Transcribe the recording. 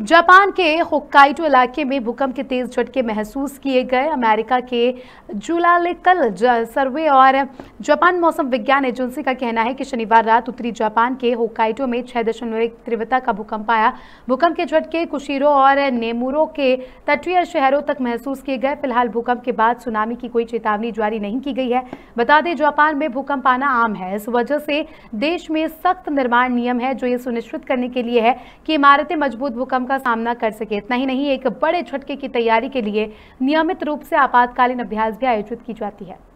Japan के होक्काइटो इलाके में भूकंप के तेज झटके महसूस किए गए अमेरिका के जुलालेकल सर्वे और जापान मौसम विज्ञान एजेंसी का कहना है कि शनिवार रात उत्तरी जापान के होक्काइटो में छह दशमलव एक तीव्रता का भूकंप आया भूकंप के झटके कुशीरो और नेमुरो के तटीय शहरों तक महसूस किए गए फिलहाल भूकंप के बाद सुनामी की कोई चेतावनी जारी नहीं की गई है बता दें जापान में भूकंप आना आम है इस वजह से देश में सख्त निर्माण नियम है जो ये सुनिश्चित करने के लिए है कि इमारतें मजबूत भूकंप का सामना कर सके इतना ही नहीं एक बड़े झटके की तैयारी के लिए नियमित रूप से आपातकालीन अभ्यास भी आयोजित की जाती है